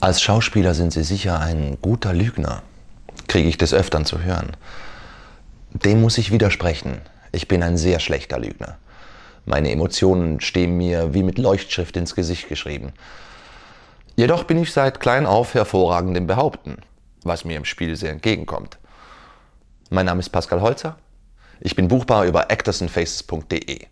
Als Schauspieler sind Sie sicher ein guter Lügner, kriege ich des Öfteren zu hören. Dem muss ich widersprechen. Ich bin ein sehr schlechter Lügner. Meine Emotionen stehen mir wie mit Leuchtschrift ins Gesicht geschrieben. Jedoch bin ich seit klein auf hervorragend im Behaupten, was mir im Spiel sehr entgegenkommt. Mein Name ist Pascal Holzer. Ich bin buchbar über actorsandfaces.de.